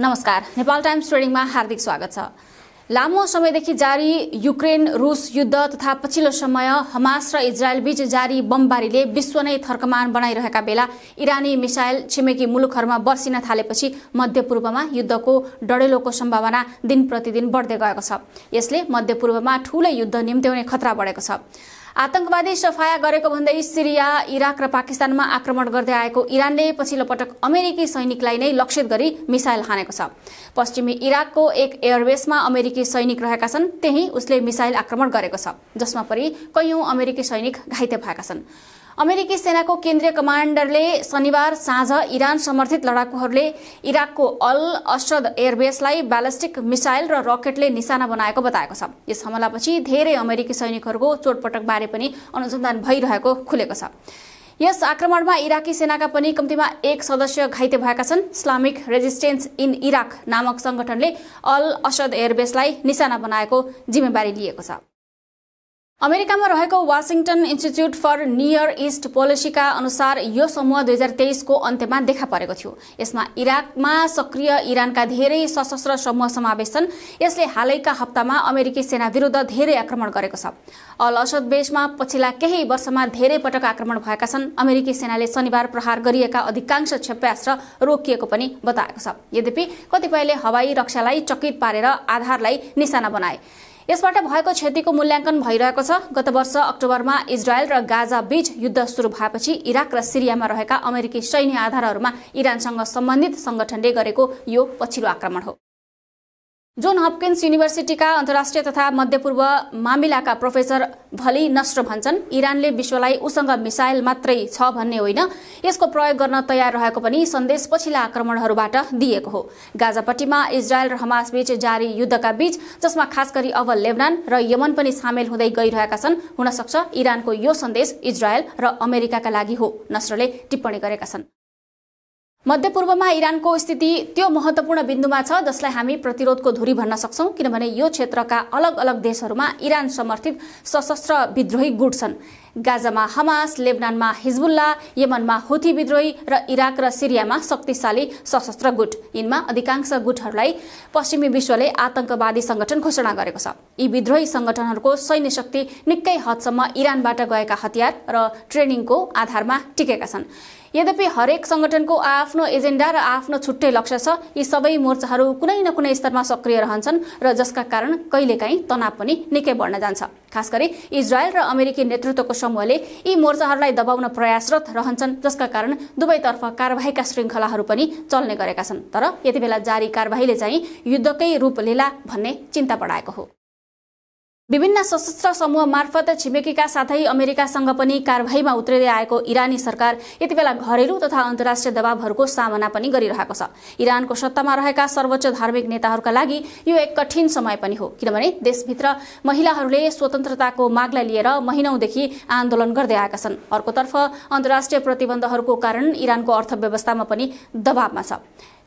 नमस्कार नेपाल टाइम्स ट्रेडिङमा हार्दिक स्वागत छ लामो समयदेखि जारी युक्रेन रुस युद्ध तथा पछिल्लो समय हमास र इजरायलबीच जारी बमबारीले विश्व नै थर्कमान बनाइरहेका बेला इरानी मिसाइल छिमेकी मुलुकहरूमा बर्सिन थालेपछि मध्यपूर्वमा युद्धको डडेलोको सम्भावना दिन प्रतिदिन बढ्दै गएको छ यसले मध्यपूर्वमा ठूलो युद्ध निम्त्याउने खतरा बढेको छ आतंकवादी सफाया गरेको भन्दै सिरिया इराक र पाकिस्तानमा आक्रमण गर्दै आएको इरानले पछिल्लो पटक अमेरिकी सैनिकलाई नै लक्षित गरी मिसाइल हानेको छ पश्चिमी इराकको एक एयरबेसमा अमेरिकी सैनिक रहेका छन् त्यही उसले मिसाइल आक्रमण गरेको छ जसमा परि कैयौं अमेरिकी सैनिक घाइते भएका छन् अमेरिकी सेनाको केन्द्रीय कमान्डरले शनिबार साँझ इरान समर्थित लडाकुहरूले इराकको अल असद एयरबेसलाई ब्यालिस्टिक मिसाइल र रकेटले निशाना बनाएको बताएको छ यस हमलापछि धेरै अमेरिकी सैनिकहरूको चोटपटकबारे पनि अनुसन्धान भइरहेको खुलेको छ यस आक्रमणमा इराकी सेनाका पनि कम्तीमा एक सदस्य घाइते भएका छन् इस्लामिक रेजिस्टेन्स इन इराक नामक संगठनले अल असद एयरबेसलाई निशाना बनाएको जिम्मेवारी लिएको छ अमेरिकामा रहेको Washington Institute for Near East पोलिसीका अनुसार यो समूह दुई हजार तेइसको अन्त्यमा देखा परेको थियो यसमा इराकमा सक्रिय इरानका धेरै सशस्त्र समूह समावेश छन् यसले हालैका हप्तामा अमेरिकी सेना विरुद्ध धेरै आक्रमण गरेको छ अल असद बेसमा पछिल्ला केही वर्षमा धेरै पटक आक्रमण भएका छन् अमेरिकी सेनाले शनिबार प्रहार गरिएका अधिकांश क्षेप्यास्त्र रोकिएको पनि बताएको छ यद्यपि कतिपयले हवाई रक्षालाई चकित पारेर आधारलाई निशाना बनाए यसबाट भएको क्षतिको मूल्याङ्कन भइरहेको छ गत वर्ष अक्टोबरमा इजरायल र गाजा बीच युद्ध सुरु भएपछि इराक र सिरियामा रहेका अमेरिकी सैन्य आधारहरूमा इरानसँग सम्बन्धित संगठनले गरेको यो पछिल्लो आक्रमण हो जोन हपकिन्स युनिभर्सिटीका अन्तर्राष्ट्रिय तथा मध्यपूर्व मामिलाका प्रोफेसर भली नष्ट भन्छन् इरानले विश्वलाई उसँग मिसाइल मात्रै छ भन्ने होइन यसको प्रयोग गर्न तयार रहेको पनि सन्देश पछिल्ला आक्रमणहरूबाट दिएको हो गाजापट्टिमा इजरायल र हमासबीच जारी युद्धका बीच जसमा खास गरी अब लेबनान र यमन पनि सामेल हुँदै गइरहेका छन् हुन सक्छ इरानको यो सन्देश इजरायल र अमेरिकाका लागि हो नष्टले टिप्पणी गरेका छन् मध्यपूर्वमा इरानको स्थिति त्यो महत्वपूर्ण बिन्दुमा छ जसलाई हामी प्रतिरोधको धुरी भन्न सक्छौँ किनभने यो क्षेत्रका अलग अलग देशहरूमा इरान समर्थित सशस्त्र विद्रोही गुट छन् गाजामा हमास लेबनानमा हिजबुल्ला यमनमा हुथी विद्रोही र इराक र सिरियामा शक्तिशाली सशस्त्र गुट यिनमा अधिकांश गुटहरूलाई पश्चिमी विश्वले आतंकवादी संगठन घोषणा गरेको छ यी विद्रोही संगठनहरूको सैन्य शक्ति निकै हदसम्म इरानबाट गएका हतियार र ट्रेनिङको आधारमा टिकेका छन् यद्यपि हरेक संगठनको आफ्नो एजेन्डा र आफ्नो छुट्टै लक्ष्य छ यी सबै मोर्चाहरू कुनै न कुनै स्तरमा सक्रिय रहन्छन् र जसका कारण कहिलेकाहीँ तनाव पनि निकै बढ्न जान्छ खास गरी इजरायल र अमेरिकी नेतृत्वको समूहले यी मोर्चाहरूलाई दबाउन प्रयासरत रहन्छन् जसका कारण दुवैतर्फ कार्यवाहीका श्रृङ्खलाहरू पनि चल्ने गरेका छन् तर यति जारी कारवाहीले चाहिँ युद्धकै रूप लिला भन्ने चिन्ता बढाएको हो विभिन्न सशस्त्र समूह मार्फत छिमेकीका साथै अमेरिकासँग पनि कारवाहीमा उत्रिँदै आएको इरानी सरकार यति बेला घरेलु तथा अन्तर्राष्ट्रिय दबावहरूको सामना पनि गरिरहेको छ इरानको सत्तामा रहेका सर्वोच्च धार्मिक नेताहरूका लागि यो एक कठिन समय पनि हो किनभने देशभित्र महिलाहरूले स्वतन्त्रताको मागलाई लिएर महिनौदेखि आन्दोलन गर्दै आएका छन् अर्कोतर्फ अन्तर्राष्ट्रिय प्रतिबन्धहरूको कारण इरानको अर्थव्यवस्थामा पनि दबावमा छ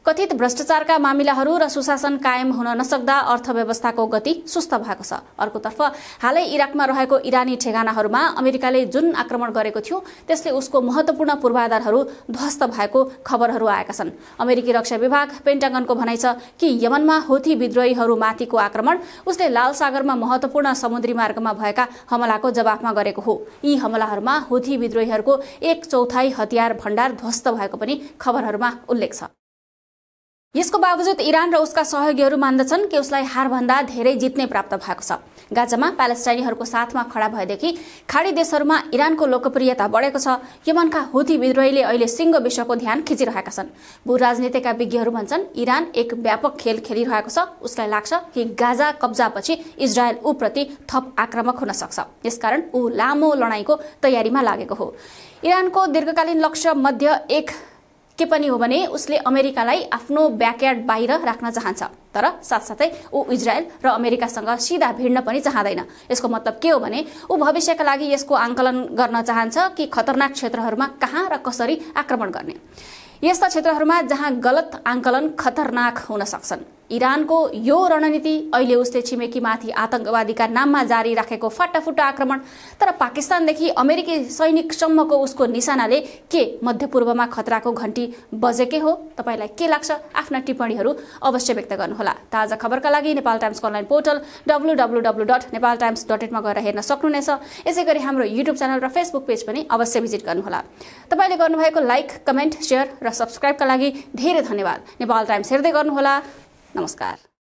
कथित भ्रष्टाचारका मामिलाहरू र सुशासन कायम हुन नसक्दा अर्थव्यवस्थाको गति सुस्त भएको छ अर्कोतर्फ हालै इराकमा रहेको इरानी ठेगानाहरूमा अमेरिकाले जुन आक्रमण गरेको थियो त्यसले उसको महत्त्वपूर्ण पूर्वाधारहरू ध्वस्त भएको खबरहरू आएका छन् अमेरिकी रक्षा विभाग पेन्टागनको भनाइ छ कि यमनमा होथी विद्रोहीहरूमाथिको आक्रमण उसले लाल सागरमा महत्त्वपूर्ण समुद्री मार्गमा भएका हमलाको जवाफमा गरेको हो यी हमलाहरूमा होथी विद्रोहीहरूको एक चौथाइ हतियार भण्डार ध्वस्त भएको पनि खबरहरूमा उल्लेख छ यसको बावजुद इरान र उसका सहयोगीहरू मान्दछन् कि उसलाई हारभन्दा धेरै जित्ने प्राप्त भएको छ गाजामा प्यालेस्टाइनीहरूको साथमा खडा भएदेखि खाडी देशहरूमा इरानको लोकप्रियता बढेको छ यमनका हुथी विद्रोहीले अहिले सिङ्गो विश्वको ध्यान खिचिरहेका छन् भू राजनीतिका विज्ञहरू भन्छन् इरान एक व्यापक खेल खेलिरहेको छ उसलाई लाग्छ कि गाजा कब्जापछि इजरायल ऊप्रति थप आक्रामक हुन सक्छ यसकारण ऊ लामो लडाईँको तयारीमा लागेको हो इरानको दीर्घकालीन लक्ष्य मध्य एक के पनि हो भने उसले अमेरिकालाई आफ्नो ब्याकयार्ड बाहिर राख्न चाहन्छ तर साथसाथै ऊ इजरायल र अमेरिकासँग सिधा भिड्न पनि चाहँदैन यसको मतलब के हो भने ऊ भविष्यका लागि यसको आङ्कलन गर्न चाहन्छ कि खतरनाक क्षेत्रहरूमा कहाँ र कसरी आक्रमण गर्ने यस्ता क्षेत्रहरूमा जहाँ गलत आङ्कलन खतरनाक हुन सक्छन् इरानको यो रणनीति अहिले उसले छिमेकीमाथि आतङ्कवादीका नाममा जारी राखेको फाटाफुट आक्रमण तर पाकिस्तानदेखि अमेरिकी सैनिकसम्मको उसको निशानाले के मध्यपूर्वमा खतराको घन्टी बजेकै हो तपाईँलाई के लाग्छ आफ्ना टिप्पणीहरू अवश्य व्यक्त गर्नुहोला ताजा खबरका लागि Nepal times online portal W W W dot Nepal times dot इटमा गएर हेर्न सक्नुहुनेछ यसै गरी हाम्रो युट्युब च्यानल र फेसबुक पेज पनि अवश्य भिजिट गर्नुहोला तपाईँले गर्नुभएको लाइक कमेन्ट सेयर र सब्सक्राइबका लागि धेरै धन्यवाद नेपाल टाइम्स हेर्दै गर्नुहोला vamos cá